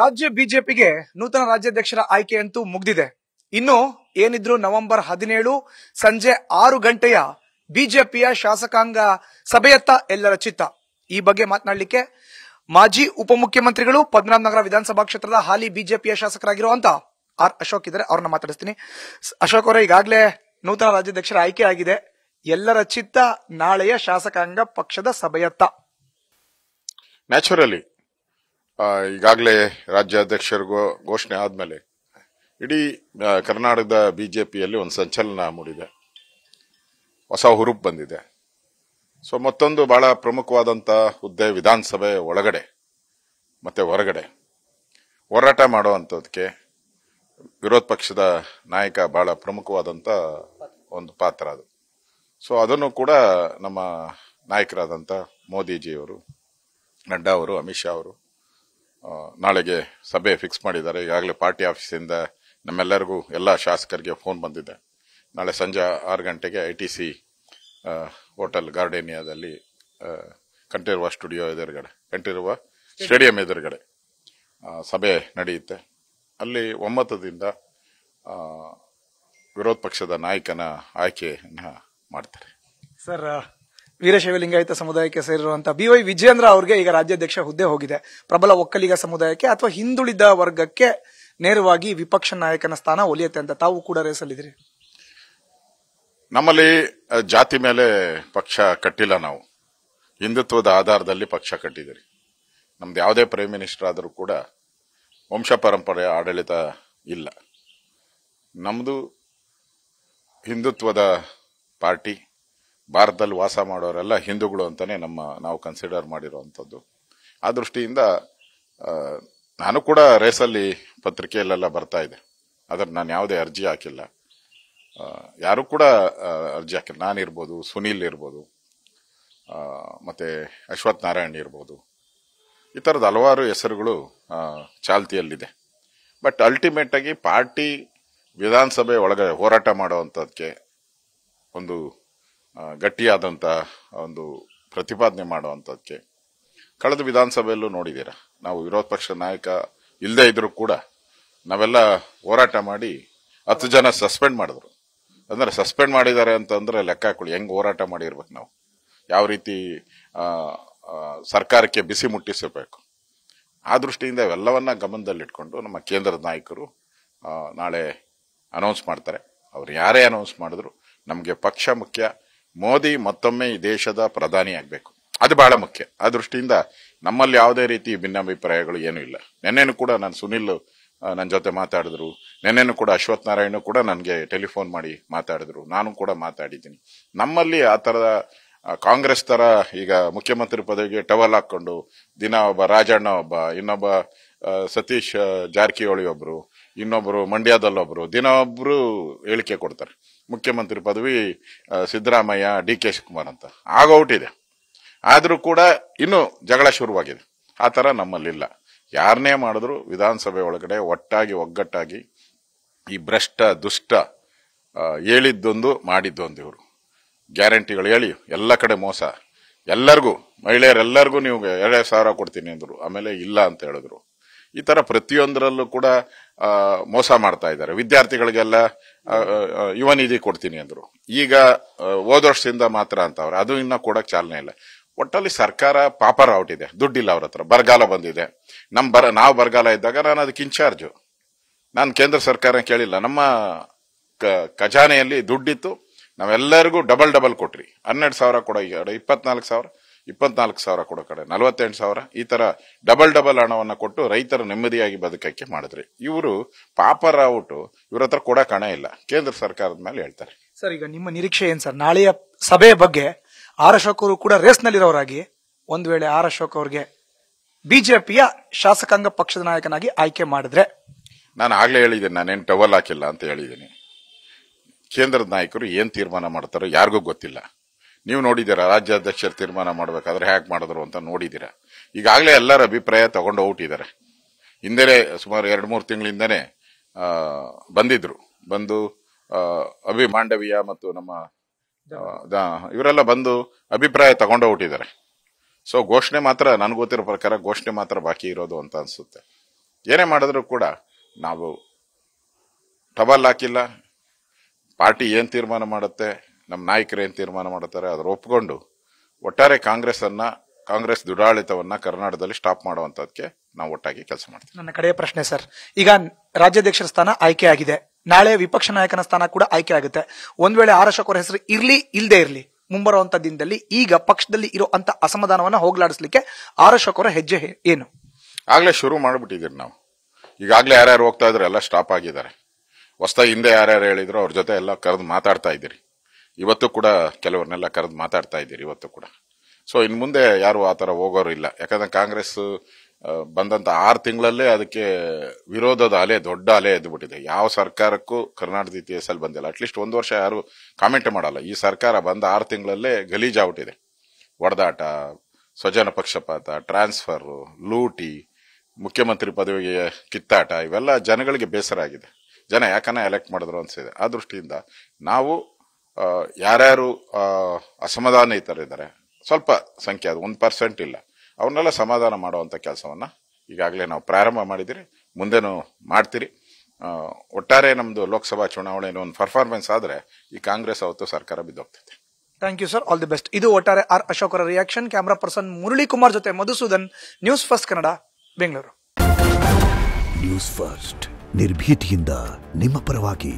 ರಾಜ್ಯ ಬಿಜೆಪಿಗೆ ನೂತನ ರಾಜ್ಯಾಧ್ಯಕ್ಷರ ಆಯ್ಕೆ ಅಂತೂ ಮುಗ್ದಿದೆ ಇನ್ನು ಏನಿದ್ರು ನವೆಂಬರ್ ಹದಿನೇಳು ಸಂಜೆ ಆರು ಗಂಟೆಯ ಬಿಜೆಪಿಯ ಶಾಸಕಾಂಗ ಸಭೆಯತ್ತ ಎಲ್ಲರ ಚಿತ್ತ ಈ ಬಗ್ಗೆ ಮಾತನಾಡಲಿಕ್ಕೆ ಮಾಜಿ ಉಪಮುಖ್ಯಮಂತ್ರಿಗಳು ನಗರ ವಿಧಾನಸಭಾ ಕ್ಷೇತ್ರದ ಹಾಲಿ ಬಿಜೆಪಿಯ ಶಾಸಕರಾಗಿರುವಂತ ಆರ್ ಅಶೋಕ್ ಇದ್ದಾರೆ ಅವ್ರನ್ನ ಮಾತಾಡಿಸ್ತೀನಿ ಅಶೋಕ್ ಅವರ ಈಗಾಗಲೇ ನೂತನ ರಾಜ್ಯಾಧ್ಯಕ್ಷರ ಆಯ್ಕೆ ಆಗಿದೆ ಎಲ್ಲರ ಚಿತ್ತ ನಾಳೆಯ ಶಾಸಕಾಂಗ ಪಕ್ಷದ ಸಭೆಯತ್ತ ನ್ಯಾಚುರಲಿ ಈಗಾಗಲೇ ರಾಜ್ಯಾಧ್ಯಕ್ಷರಿಗೂ ಘೋಷಣೆ ಆದಮೇಲೆ ಇಡೀ ಕರ್ನಾಟಕದ ಬಿ ಜೆ ಪಿಯಲ್ಲಿ ಒಂದು ಸಂಚಲನ ಮೂಡಿದೆ ಹೊಸ ಹುರುಪು ಬಂದಿದೆ ಸೊ ಮತ್ತೊಂದು ಭಾಳ ಪ್ರಮುಖವಾದಂಥ ಹುದ್ದೆ ವಿಧಾನಸಭೆ ಒಳಗಡೆ ಮತ್ತು ಹೊರಗಡೆ ಹೋರಾಟ ಅಂಥದ್ಕೆ ವಿರೋಧ ಪಕ್ಷದ ನಾಯಕ ಭಾಳ ಪ್ರಮುಖವಾದಂಥ ಒಂದು ಪಾತ್ರ ಅದು ಸೊ ಅದನ್ನು ಕೂಡ ನಮ್ಮ ನಾಯಕರಾದಂಥ ಮೋದಿಜಿಯವರು ನಡ್ಡಾ ಅವರು ಅಮಿತ್ ಶಾ ಅವರು ನಾಳೆಗೆ ಸಭೆ ಫಿಕ್ಸ್ ಮಾಡಿದ್ದಾರೆ ಈಗಾಗಲೇ ಪಾರ್ಟಿ ಆಫೀಸಿಂದ ನಮ್ಮೆಲ್ಲರಿಗೂ ಎಲ್ಲ ಶಾಸಕರಿಗೆ ಫೋನ್ ಬಂದಿದೆ ನಾಳೆ ಸಂಜೆ ಆರು ಗಂಟೆಗೆ ಐ ಟಿ ಸಿ ಹೋಟೆಲ್ ಗಾರ್ಡೇನಿಯಾದಲ್ಲಿ ಕಂಠಿರುವ ಸ್ಟುಡಿಯೋ ಎದುರುಗಡೆ ಕಂಠಿರುವ ಸ್ಟೇಡಿಯಂ ಎದುರುಗಡೆ ಸಭೆ ನಡೆಯುತ್ತೆ ಅಲ್ಲಿ ಒಮ್ಮತದಿಂದ ವಿರೋಧ ಪಕ್ಷದ ನಾಯಕನ ಆಯ್ಕೆಯನ್ನು ಮಾಡ್ತಾರೆ ಸರ್ ವೀರಶೈವ ಲಿಂಗಾಯತ ಸಮುದಾಯಕ್ಕೆ ಸೇರಿರುವಂತಹ ಬಿ ವೈ ವಿಜಯೇಂದ್ರ ಅವರಿಗೆ ಈಗ ರಾಜ್ಯಾಧ್ಯಕ್ಷ ಹುದ್ದೆ ಹೋಗಿದೆ ಪ್ರಬಲ ಒಕ್ಕಲಿಗ ಸಮುದಾಯಕ್ಕೆ ಅಥವಾ ಹಿಂದುಳಿದ ವರ್ಗಕ್ಕೆ ನೇರವಾಗಿ ವಿಪಕ್ಷ ನಾಯಕನ ಸ್ಥಾನ ಒಲಿಯುತ್ತೆ ಅಂತ ತಾವು ಕೂಡ ರೇಸಲ್ಲಿದ್ದೀರಿ ನಮ್ಮಲ್ಲಿ ಜಾತಿ ಮೇಲೆ ಪಕ್ಷ ಕಟ್ಟಿಲ್ಲ ನಾವು ಹಿಂದುತ್ವದ ಆಧಾರದಲ್ಲಿ ಪಕ್ಷ ಕಟ್ಟಿದಿರಿ ನಮ್ದು ಯಾವುದೇ ಪ್ರೈಮ್ ಮಿನಿಸ್ಟರ್ ಆದರೂ ಕೂಡ ವಂಶ ಪರಂಪರೆ ಆಡಳಿತ ಇಲ್ಲ ನಮ್ಮದು ಹಿಂದುತ್ವದ ಪಾರ್ಟಿ ಭಾರತದಲ್ಲಿ ವಾಸ ಮಾಡೋರೆಲ್ಲ ಹಿಂದೂಗಳು ಅಂತಾನೆ ನಮ್ಮ ನಾವು ಕನ್ಸಿಡರ್ ಮಾಡಿರುವಂಥದ್ದು ಆ ದೃಷ್ಟಿಯಿಂದ ನಾನು ಕೂಡ ರೇಸಲ್ಲಿ ಪತ್ರಿಕೆಯಲ್ಲೆಲ್ಲ ಬರ್ತಾ ಇದೆ ಆದರೆ ನಾನು ಯಾವುದೇ ಅರ್ಜಿ ಹಾಕಿಲ್ಲ ಯಾರು ಕೂಡ ಅರ್ಜಿ ಹಾಕಿಲ್ಲ ನಾನಿರ್ಬೋದು ಸುನೀಲ್ ಇರ್ಬೋದು ಮತ್ತು ಅಶ್ವಥ್ ನಾರಾಯಣ್ ಇರ್ಬೋದು ಈ ಥರದ ಹಲವಾರು ಹೆಸರುಗಳು ಚಾಲ್ತಿಯಲ್ಲಿದೆ ಬಟ್ ಅಲ್ಟಿಮೇಟಾಗಿ ಪಾರ್ಟಿ ವಿಧಾನಸಭೆ ಒಳಗೆ ಹೋರಾಟ ಮಾಡೋವಂಥದ್ದಕ್ಕೆ ಒಂದು ಗಟ್ಟಿಯಾದಂಥ ಒಂದು ಪ್ರತಿಪಾದನೆ ಮಾಡುವಂಥದ್ದಕ್ಕೆ ಕಳೆದ ವಿಧಾನಸಭೆಯಲ್ಲೂ ನೋಡಿದ್ದೀರಾ ನಾವು ವಿರೋಧ ಪಕ್ಷ ನಾಯಕ ಇಲ್ಲದೇ ಇದ್ರೂ ಕೂಡ ನಾವೆಲ್ಲ ಹೋರಾಟ ಮಾಡಿ ಹತ್ತು ಜನ ಸಸ್ಪೆಂಡ್ ಮಾಡಿದ್ರು ಅಂದರೆ ಸಸ್ಪೆಂಡ್ ಮಾಡಿದ್ದಾರೆ ಅಂತಂದ್ರೆ ಲೆಕ್ಕ ಹಾಕೊಳ್ಳಿ ಹೆಂಗೆ ಹೋರಾಟ ಮಾಡಿರ್ಬೇಕು ನಾವು ಯಾವ ರೀತಿ ಸರ್ಕಾರಕ್ಕೆ ಬಿಸಿ ಮುಟ್ಟಿಸಬೇಕು ಆ ದೃಷ್ಟಿಯಿಂದ ಇವೆಲ್ಲವನ್ನ ಗಮನದಲ್ಲಿಟ್ಕೊಂಡು ನಮ್ಮ ಕೇಂದ್ರದ ನಾಯಕರು ನಾಳೆ ಅನೌನ್ಸ್ ಮಾಡ್ತಾರೆ ಅವ್ರು ಯಾರೇ ಅನೌನ್ಸ್ ಮಾಡಿದ್ರು ನಮಗೆ ಪಕ್ಷ ಮುಖ್ಯ ಮೋದಿ ಮತ್ತೊಮ್ಮೆ ಈ ದೇಶದ ಪ್ರಧಾನಿ ಪ್ರಧಾನಿಯಾಗಬೇಕು ಅದು ಬಹಳ ಮುಖ್ಯ ಆ ದೃಷ್ಟಿಯಿಂದ ನಮ್ಮಲ್ಲಿ ಯಾವುದೇ ರೀತಿ ಭಿನ್ನಾಭಿಪ್ರಾಯಗಳು ಏನೂ ಇಲ್ಲ ನೆನ್ನೆನೂ ಕೂಡ ನಾನು ಸುನಿಲ್ ನನ್ನ ಜೊತೆ ಮಾತಾಡಿದ್ರು ನೆನ್ನೆನೂ ಕೂಡ ಅಶ್ವಥ್ ನಾರಾಯಣ ಕೂಡ ನನಗೆ ಟೆಲಿಫೋನ್ ಮಾಡಿ ಮಾತಾಡಿದ್ರು ನಾನು ಕೂಡ ಮಾತಾಡಿದ್ದೀನಿ ನಮ್ಮಲ್ಲಿ ಆ ಥರದ ಕಾಂಗ್ರೆಸ್ ಥರ ಈಗ ಮುಖ್ಯಮಂತ್ರಿ ಪದವಿಗೆ ಟವಲ್ ಹಾಕ್ಕೊಂಡು ದಿನ ಒಬ್ಬ ರಾಜಣ್ಣ ಒಬ್ಬ ಇನ್ನೊಬ್ಬ ಸತೀಶ್ ಜಾರಕಿಹೊಳಿ ಒಬ್ರು ಇನ್ನೊಬ್ಬರು ಮಂಡ್ಯದಲ್ಲೊಬ್ಬರು ದಿನ ಒಬ್ಬರು ಹೇಳಿಕೆ ಕೊಡ್ತಾರೆ ಮುಖ್ಯಮಂತ್ರಿ ಪದವಿ ಸಿದ್ದರಾಮಯ್ಯ ಡಿ ಕೆ ಶಿವಕುಮಾರ್ ಅಂತ ಆಗೌಟಿದೆ ಆದರೂ ಕೂಡ ಇನ್ನೂ ಜಗಳ ಶುರುವಾಗಿದೆ ಆ ಥರ ನಮ್ಮಲ್ಲಿಲ್ಲ ಯಾರನ್ನೇ ಮಾಡಿದ್ರು ವಿಧಾನಸಭೆ ಒಳಗಡೆ ಒಟ್ಟಾಗಿ ಒಗ್ಗಟ್ಟಾಗಿ ಈ ಭ್ರಷ್ಟ ದುಷ್ಟ ಹೇಳಿದ್ದೊಂದು ಮಾಡಿದ್ದೊಂದು ಇವರು ಗ್ಯಾರಂಟಿಗಳು ಹೇಳಿ ಎಲ್ಲ ಕಡೆ ಮೋಸ ಎಲ್ಲರಿಗೂ ಮಹಿಳೆಯರೆಲ್ಲರಿಗೂ ನೀವು ಎರಡು ಸಾವಿರ ಕೊಡ್ತೀನಿ ಅಂದರು ಆಮೇಲೆ ಇಲ್ಲ ಅಂತ ಹೇಳಿದ್ರು ಈ ತರ ಪ್ರತಿಯೊಂದರಲ್ಲೂ ಕೂಡ ಮೋಸ ಮಾಡ್ತಾ ಇದ್ದಾರೆ ವಿದ್ಯಾರ್ಥಿಗಳಿಗೆಲ್ಲ ಯುವ ನಿಧಿ ಕೊಡ್ತೀನಿ ಅಂದ್ರು ಈಗ ಹೋದ ವರ್ಷದಿಂದ ಮಾತ್ರ ಅಂತ ಅವ್ರು ಅದು ಇನ್ನ ಕೊಡಕ್ ಚಾಲನೆ ಇಲ್ಲ ಒಟ್ಟಲ್ಲಿ ಸರ್ಕಾರ ಪಾಪರ್ ಔಟ್ ಇದೆ ದುಡ್ಡಿಲ್ಲ ಅವ್ರ ಹತ್ರ ಬರಗಾಲ ಬಂದಿದೆ ನಮ್ ಬರ ನಾವು ಬರಗಾಲ ಇದ್ದಾಗ ನಾನು ಅದಕ್ಕೆ ಇನ್ಚಾರ್ಜು ನಾನು ಕೇಂದ್ರ ಸರ್ಕಾರ ಕೇಳಿಲ್ಲ ನಮ್ಮ ಖಜಾನೆಯಲ್ಲಿ ದುಡ್ಡಿತ್ತು ನಾವೆಲ್ಲರಿಗೂ ಡಬಲ್ ಡಬಲ್ ಕೊಟ್ರಿ ಹನ್ನೆರಡು ಸಾವಿರ ಕೂಡ ಇಪ್ಪತ್ನಾಲ್ಕು ಸಾವಿರ ಇಪ್ಪತ್ನಾಲ್ಕು ಸಾವಿರ ಕೊಡೋ ಕಡೆ ನಲವತ್ತೆಂಟು ಸಾವಿರ ಈ ತರ ಡಬಲ್ ಡಬಲ್ ಹಣವನ್ನು ಕೊಟ್ಟು ರೈತರು ನೆಮ್ಮದಿಯಾಗಿ ಬದುಕಕ್ಕೆ ಮಾಡಿದ್ರಿ ಇವರು ಪಾಪರ ಔಟು ಇವ್ರ ಹತ್ರ ಕೊಡಕ್ ಹಣ ಇಲ್ಲ ಕೇಂದ್ರ ಸರ್ಕಾರದ ಮೇಲೆ ಹೇಳ್ತಾರೆ ಸರ್ ಈಗ ನಿಮ್ಮ ನಿರೀಕ್ಷೆ ಏನ್ ಸರ್ ನಾಳೆಯ ಸಭೆ ಬಗ್ಗೆ ಆರ್ ಅಶೋಕ್ ಅವರು ಕೂಡ ರೇಸ್ ನಲ್ಲಿರೋರಾಗಿ ಒಂದ್ ವೇಳೆ ಆರ್ ಅಶೋಕ್ ಅವ್ರಿಗೆ ಬಿಜೆಪಿಯ ಶಾಸಕಾಂಗ ಪಕ್ಷದ ನಾಯಕನಾಗಿ ಆಯ್ಕೆ ಮಾಡಿದ್ರೆ ನಾನು ಆಗ್ಲೇ ಹೇಳಿದ್ದೀನಿ ನಾನೇನು ಟವಲ್ ಹಾಕಿಲ್ಲ ಅಂತ ಹೇಳಿದ್ದೀನಿ ಕೇಂದ್ರದ ನಾಯಕರು ಏನ್ ತೀರ್ಮಾನ ಮಾಡ್ತಾರೋ ಯಾರಿಗೂ ಗೊತ್ತಿಲ್ಲ ನೀವು ನೋಡಿದ್ದೀರಾ ರಾಜ್ಯಾಧ್ಯಕ್ಷರು ತೀರ್ಮಾನ ಮಾಡಬೇಕಾದ್ರೆ ಹ್ಯಾಕ್ ಮಾಡಿದ್ರು ಅಂತ ನೋಡಿದ್ದೀರಾ ಈಗಾಗಲೇ ಎಲ್ಲರ ಅಭಿಪ್ರಾಯ ತಗೊಂಡು ಹೋಗ್ಬಿಟ್ಟಿದ್ದಾರೆ ಹಿಂದೆ ಸುಮಾರು ಎರಡು ಮೂರು ತಿಂಗಳಿಂದನೇ ಬಂದಿದ್ರು ಬಂದು ಅಭಿ ಮಾಂಡವೀಯ ಮತ್ತು ನಮ್ಮ ಇವರೆಲ್ಲ ಬಂದು ಅಭಿಪ್ರಾಯ ತಗೊಂಡು ಹುಟ್ಟಿದ್ದಾರೆ ಸೊ ಘೋಷಣೆ ಮಾತ್ರ ನನಗೆ ಗೊತ್ತಿರೋ ಪ್ರಕಾರ ಘೋಷಣೆ ಮಾತ್ರ ಬಾಕಿ ಇರೋದು ಅಂತ ಅನಿಸುತ್ತೆ ಏನೇ ಮಾಡಿದ್ರು ಕೂಡ ನಾವು ಟಬಲ್ ಹಾಕಿಲ್ಲ ಪಾರ್ಟಿ ಏನು ತೀರ್ಮಾನ ಮಾಡುತ್ತೆ ನಮ್ಮ ನಾಯಕರೇನು ತೀರ್ಮಾನ ಮಾಡುತ್ತಾರೆ ಅದರ ಒಪ್ಕೊಂಡು ಒಟ್ಟಾರೆ ಅನ್ನ ಕಾಂಗ್ರೆಸ್ ದುಡಾಳಿತವನ್ನು ಕರ್ನಾಟಕದಲ್ಲಿ ಸ್ಟಾಪ್ ಮಾಡುವಂತದಕ್ಕೆ ನಾವು ಒಟ್ಟಾಗಿ ಕೆಲಸ ಮಾಡ್ತೀವಿ ನನ್ನ ಕಡೆಯ ಪ್ರಶ್ನೆ ಸರ್ ಈಗ ರಾಜ್ಯಾಧ್ಯಕ್ಷರ ಸ್ಥಾನ ಆಯ್ಕೆ ಆಗಿದೆ ನಾಳೆ ವಿಪಕ್ಷ ನಾಯಕನ ಸ್ಥಾನ ಕೂಡ ಆಯ್ಕೆ ಆಗುತ್ತೆ ಒಂದ್ ವೇಳೆ ಆರ್ ಅವರ ಹೆಸರು ಇರ್ಲಿ ಇಲ್ಲದೆ ಇರಲಿ ಮುಂಬರುವಂತ ದಿನದಲ್ಲಿ ಈಗ ಪಕ್ಷದಲ್ಲಿ ಇರೋ ಅಂತ ಅಸಮಾಧಾನವನ್ನ ಹೋಗ್ಲಾಡಿಸ್ಲಿಕ್ಕೆ ಆರ್ ಅವರ ಹೆಜ್ಜೆ ಏನು ಆಗ್ಲೇ ಶುರು ಮಾಡಿಬಿಟ್ಟಿದ್ದೀರಿ ನಾವು ಈಗಾಗಲೇ ಯಾರ್ಯಾರು ಹೋಗ್ತಾ ಇದ್ರೆ ಎಲ್ಲ ಸ್ಟಾಪ್ ಆಗಿದ್ದಾರೆ ಹೊಸದಾಗಿ ಹಿಂದೆ ಯಾರ್ಯಾರು ಹೇಳಿದ್ರು ಅವ್ರ ಜೊತೆ ಎಲ್ಲ ಕರೆದು ಮಾತಾಡ್ತಾ ಇದ್ದೀರಿ ಇವತ್ತು ಕೂಡ ಕೆಲವ್ರನ್ನೆಲ್ಲ ಕರೆದು ಮಾತಾಡ್ತಾ ಇದ್ದೀರಿ ಇವತ್ತು ಕೂಡ ಸೊ ಇನ್ನು ಮುಂದೆ ಯಾರು ಆ ಥರ ಹೋಗೋರು ಇಲ್ಲ ಯಾಕಂದ್ರೆ ಕಾಂಗ್ರೆಸ್ ಬಂದಂತ ಆರು ತಿಂಗಳಲ್ಲೇ ಅದಕ್ಕೆ ವಿರೋಧದ ಅಲೆ ದೊಡ್ಡ ಅಲೆ ಎದ್ದುಬಿಟ್ಟಿದೆ ಯಾವ ಸರ್ಕಾರಕ್ಕೂ ಕರ್ನಾಟಕ ಇತಿಹಾಸ ಅಲ್ಲಿ ಬಂದಿಲ್ಲ ಅಟ್ಲೀಸ್ಟ್ ಒಂದು ವರ್ಷ ಯಾರು ಕಾಮೆಂಟ್ ಮಾಡಲ್ಲ ಈ ಸರ್ಕಾರ ಬಂದ ಆರು ತಿಂಗಳಲ್ಲೇ ಗಲೀಜಾಗ್ಬಿಟ್ಟಿದೆ ಹೊಡೆದಾಟ ಸ್ವಜನ ಪಕ್ಷಪಾತ ಟ್ರಾನ್ಸ್ಫರ್ ಲೂಟಿ ಮುಖ್ಯಮಂತ್ರಿ ಪದವಿಗೆ ಕಿತ್ತಾಟ ಇವೆಲ್ಲ ಜನಗಳಿಗೆ ಬೇಸರ ಆಗಿದೆ ಜನ ಯಾಕನ್ನ ಎಲೆಕ್ಟ್ ಮಾಡಿದ್ರು ಅನಿಸಿದೆ ಆ ದೃಷ್ಟಿಯಿಂದ ನಾವು ಯಾರ್ಯಾರು ಅಸಮಾಧಾನಿತರಿದ್ದಾರೆ ಸ್ವಲ್ಪ ಸಂಖ್ಯೆ ಅದು ಒಂದು ಪರ್ಸೆಂಟ್ ಇಲ್ಲ ಅವನ್ನೆಲ್ಲ ಸಮಾಧಾನ ಮಾಡುವಂಥ ಕೆಲಸವನ್ನು ಈಗಾಗಲೇ ನಾವು ಪ್ರಾರಂಭ ಮಾಡಿದ್ದೀರಿ ಮುಂದೆನೂ ಮಾಡ್ತೀರಿ ಒಟ್ಟಾರೆ ನಮ್ಮದು ಲೋಕಸಭಾ ಚುನಾವಣೆಯಲ್ಲಿ ಒಂದು ಪರ್ಫಾರ್ಮೆನ್ಸ್ ಆದರೆ ಈ ಕಾಂಗ್ರೆಸ್ ಅವತ್ತು ಸರ್ಕಾರ ಬಿದ್ದೋಗ್ತೈತೆ thank you sir all the best ಇದು ಒಟ್ಟಾರೆ ಆರ್ ಅಶೋಕರ reaction camera person Murali Kumar ಜೊತೆ Madhusudan news first Kannada Bengaluru news first ನಿರ್ಭೀತಿಯಿಂದ ನಿಮ್ಮ ಪರವಾಗಿ